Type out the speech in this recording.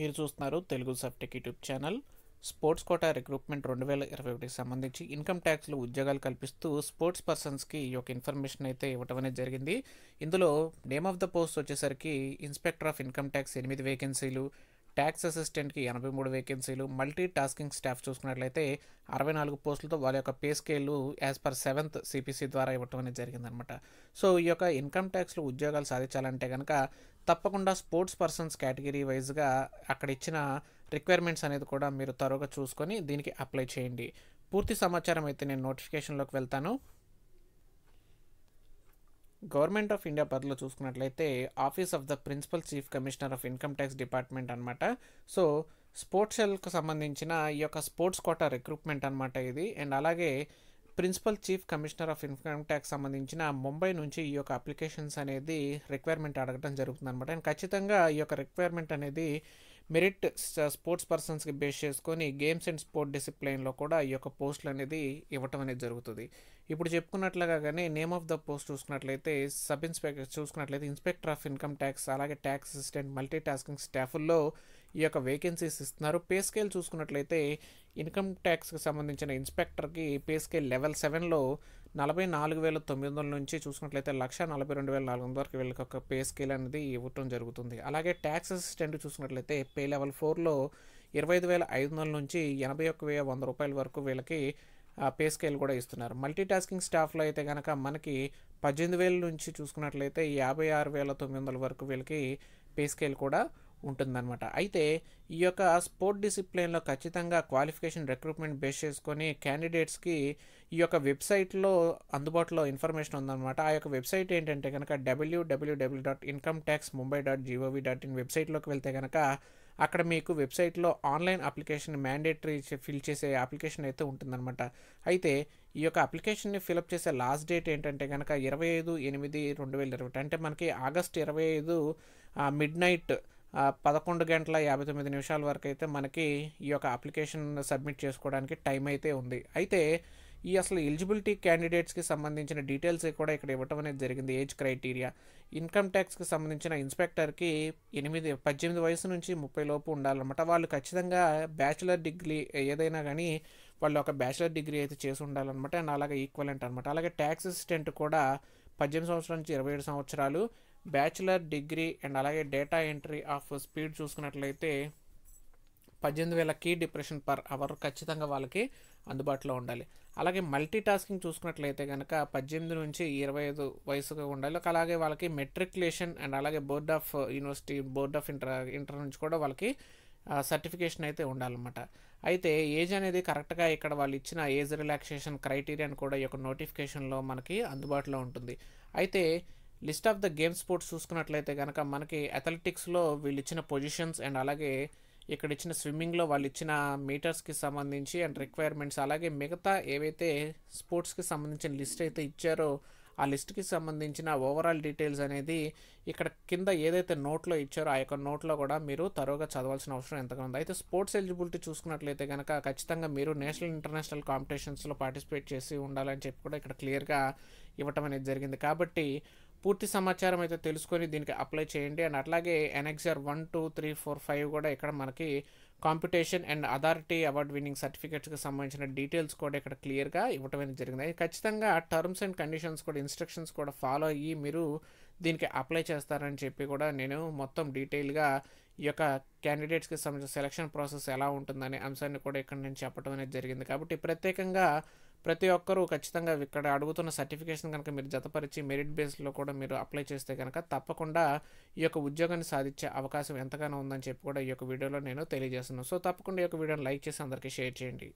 మీరు చూస్తున్నారు Telugu SubTech YouTube channel sports quota recruitment రెండు వేల ఇరవై ఒకటికి సంబంధించి ఇన్కమ్ ట్యాక్స్లో ఉద్యోగాలు కల్పిస్తూ స్పోర్ట్స్ పర్సన్స్కి ఈ యొక్క ఇన్ఫర్మేషన్ అయితే ఇవ్వటం అనేది జరిగింది ఇందులో నేమ్ ఆఫ్ ద పోస్ట్ వచ్చేసరికి ఇన్స్పెక్టర్ ఆఫ్ ఇన్కమ్ ట్యాక్స్ ఎనిమిది వేకెన్సీలు ట్యాక్స్ అసిస్టెంట్కి ఎనభై మూడు వేకెన్సీలు మల్టీ టాస్కింగ్ స్టాఫ్ చూసుకున్నట్లయితే అరవై నాలుగు పోస్టులతో వాళ్ళ యొక్క pay scale as per seventh CPC ద్వారా ఇవ్వటం అనేది జరిగిందనమాట సో ఈ యొక్క ఇన్కమ్ ట్యాక్స్లో ఉద్యోగాలు సాధించాలంటే కనుక తప్పకుండా స్పోర్ట్స్ పర్సన్స్ కేటగిరీ వైజ్గా అక్కడ ఇచ్చిన రిక్వైర్మెంట్స్ అనేది కూడా మీరు త్వరగా చూసుకొని దీనికి అప్లై చేయండి పూర్తి సమాచారం అయితే నేను నోటిఫికేషన్లోకి వెళ్తాను గవర్నమెంట్ ఆఫ్ ఇండియా పరిధిలో చూసుకున్నట్లయితే office of the principal chief commissioner of income tax department అనమాట సో స్పోర్ట్స్ సెల్కు సంబంధించిన ఈ యొక్క స్పోర్ట్స్ కోటా రిక్రూట్మెంట్ అనమాట ఇది అండ్ అలాగే principal chief commissioner of income tax సంబంధించిన ముంబై నుంచి ఈ యొక్క అప్లికేషన్స్ అనేది రిక్వైర్మెంట్ అడగడం జరుగుతుంది అనమాట అండ్ ఖచ్చితంగా ఈ యొక్క రిక్వైర్మెంట్ అనేది మెరిట్ స్పోర్ట్స్ పర్సన్స్కి బేస్ చేసుకొని గేమ్స్ అండ్ స్పోర్ట్ డిసిప్లైన్లో కూడా ఈ యొక్క పోస్టులు అనేది ఇవ్వటం అనేది జరుగుతుంది ఇప్పుడు చెప్పుకున్నట్లుగా కానీ నేమ్ ఆఫ్ ద పోస్ట్ చూసుకున్నట్లయితే సబ్ ఇన్స్పెక్టర్ చూసుకున్నట్లయితే ఇన్స్పెక్టర్ ఆఫ్ ఇన్కమ్ ట్యాక్స్ అలాగే ట్యాక్స్ అసిస్టెంట్ మల్టీ టాస్కింగ్ స్టాఫుల్లో ఈ యొక్క వేకెన్సీస్ ఇస్తున్నారు పే స్కేల్ చూసుకున్నట్లయితే ఇన్కమ్ ట్యాక్స్కి సంబంధించిన ఇన్స్పెక్టర్కి పే స్కేల్ లెవెల్ సెవెన్లో నలభై నాలుగు వేల తొమ్మిది వందల నుంచి చూసుకున్నట్లయితే లక్ష నలభై రెండు వేల నాలుగు వందల వరకు వీళ్ళకి ఒక పే స్కేల్ అనేది ఇవ్వటం జరుగుతుంది అలాగే ట్యాక్స్ అసిస్టెంట్ చూసుకున్నట్లయితే పే లెవెల్ ఫోర్లో ఇరవై ఐదు వేల ఐదు వందల నుంచి ఎనభై ఒక్క వేల వంద రూపాయల వరకు వీళ్ళకి పే స్కేల్ కూడా ఇస్తున్నారు మల్టీ టాస్కింగ్ స్టాఫ్లో అయితే కనుక మనకి పద్దెనిమిది వేల నుంచి చూసుకున్నట్లయితే యాభై ఆరు వేల తొమ్మిది వందల వరకు వీళ్ళకి పే స్కేల్ కూడా ఉంటుందన్నమాట అయితే ఈ యొక్క స్పోర్ట్ డిసిప్లిన్లో ఖచ్చితంగా క్వాలిఫికేషన్ రిక్రూట్మెంట్ బేస్ చేసుకొని క్యాండిడేట్స్కి ఈ యొక్క వెబ్సైట్లో అందుబాటులో ఇన్ఫర్మేషన్ ఉందన్నమాట ఆ యొక్క వెబ్సైట్ ఏంటంటే కనుక WWW dot income tax Mumbai dot GOV dot in వెబ్సైట్లోకి వెళ్తే కనుక అక్కడ మీకు వెబ్సైట్లో ఆన్లైన్ అప్లికేషన్ మ్యాండేటరీ ఫిల్ చేసే అప్లికేషన్ అయితే ఉంటుందన్నమాట అయితే ఈ యొక్క అప్లికేషన్ని ఫిలప్ చేసే లాస్ట్ డేట్ ఏంటంటే కనుక ఇరవై ఐదు ఎనిమిది రెండు వేల ఇరవై అంటే మనకి ఆగస్ట్ ఇరవై ఐదు మిడ్ నైట్ పదకొండు గంటల యాభై తొమ్మిది నిమిషాల వరకు అయితే మనకి ఈ యొక్క అప్లికేషన్ సబ్మిట్ చేసుకోవడానికి టైం అయితే ఉంది అయితే ఈ అసలు ఎలిజిబిలిటీ క్యాండిడేట్స్కి సంబంధించిన డీటెయిల్స్ కూడా ఇక్కడ ఇవ్వటం అనేది జరిగింది ఏజ్ క్రైటీరియా ఇన్కమ్ ట్యాక్స్కి సంబంధించిన ఇన్స్పెక్టర్కి ఎనిమిది పద్దెనిమిది వయసు నుంచి ముప్పై లోపు ఉండాలన్నమాట వాళ్ళు ఖచ్చితంగా బ్యాచిలర్ డిగ్రీ ఏదైనా కానీ వాళ్ళు ఒక బ్యాచిలర్ డిగ్రీ అయితే చేసి ఉండాలన్నమాట అండ్ అలాగే ఈక్వలెంట్ అనమాట అలాగే ట్యాక్స్ అసిస్టెంట్ కూడా పద్దెనిమిది సంవత్సరాల నుంచి ఇరవై ఏడు సంవత్సరాలు బ్యాచిలర్ డిగ్రీ అండ్ అలాగే డేటా ఎంట్రీ ఆఫ్ స్పీడ్ చూసుకున్నట్లయితే పద్దెనిమిది వేల కీ డిప్రెషన్ పర్ అవర్ ఖచ్చితంగా వాళ్ళకి అందుబాటులో ఉండాలి అలాగే మల్టీ టాస్కింగ్ చూసుకున్నట్లయితే కనుక పద్దెనిమిది నుంచి ఇరవై ఐదు వయసుగా ఉండాలి అలాగే వాళ్ళకి మెట్రికులేషన్ అండ్ అలాగే board of university board of inter inter నుంచి కూడా వాళ్ళకి సర్టిఫికేషన్ అయితే ఉండాలన్నమాట అయితే ఏజ్ అనేది కరెక్ట్గా ఇక్కడ వాళ్ళు ఇచ్చిన ఏజ్ రిలాక్సేషన్ క్రైటీరియాని కూడా ఈ యొక్క నోటిఫికేషన్లో మనకి అందుబాటులో ఉంటుంది అయితే list of the game sports చూసుకున్నట్లయితే కనుక మనకి అథ్లెటిక్స్లో వీళ్ళు ఇచ్చిన పొజిషన్స్ అండ్ అలాగే ఇక్కడ ఇచ్చిన స్విమ్మింగ్లో వాళ్ళు ఇచ్చిన మీటర్స్కి సంబంధించి అండ్ రిక్వైర్మెంట్స్ అలాగే మిగతా ఏవైతే స్పోర్ట్స్కి సంబంధించిన లిస్ట్ అయితే ఇచ్చారో ఆ లిస్ట్కి సంబంధించిన ఓవరాల్ డీటెయిల్స్ అనేది ఇక్కడ కింద ఏదైతే నోట్లో ఇచ్చారో ఆ యొక్క నోట్లో కూడా మీరు తరువుగా చదవాల్సిన అవసరం ఎంతగా ఉంది అయితే స్పోర్ట్స్ ఎలిజిబిలిటీ చూసుకున్నట్లయితే కనుక ఖచ్చితంగా మీరు నేషనల్ ఇంటర్నేషనల్ కాంపిటీషన్స్లో పార్టిసిపేట్ చేసి ఉండాలని చెప్పి కూడా ఇక్కడ క్లియర్గా ఇవ్వటం అనేది జరిగింది కాబట్టి పూర్తి సమాచారం అయితే తెలుసుకొని దీనికి అప్లై చేయండి అండ్ అట్లాగే annexure one two three four five కూడా ఇక్కడ మనకి competition and authority award winning సర్టిఫికేట్స్కి సంబంధించిన డీటెయిల్స్ కూడా ఇక్కడ క్లియర్గా ఇవ్వటం జరిగింది ఖచ్చితంగా టర్మ్స్ అండ్ కండిషన్స్ కూడా ఇన్స్ట్రక్షన్స్ కూడా ఫాలో అయ్యి మీరు దీనికి అప్లై చేస్తారని చెప్పి కూడా నేను మొత్తం డీటెయిల్గా ఈ యొక్క క్యాండిడేట్స్కి సంబంధించిన సెలక్షన్ ప్రాసెస్ ఎలా ఉంటుందనే అంశాన్ని కూడా ఇక్కడ నేను చెప్పడం అనేది జరిగింది కాబట్టి ప్రత్యేకంగా ప్రతి ఒక్కరూ ఖచ్చితంగా ఇక్కడ అడుగుతున్న సర్టిఫికేషన్ కనుక మీరు జతపరిచి మెరిట్ బేస్లో కూడా మీరు అప్లై చేస్తే కనుక తప్పకుండా ఈ యొక్క ఉద్యోగాన్ని సాధించే అవకాశం ఎంతగానో ఉందని చెప్పి కూడా ఈ యొక్క వీడియోలో నేను తెలియజేస్తున్నాను సో తప్పకుండా ఈ యొక్క వీడియోని లైక్ చేసి అందరికీ షేర్ చేయండి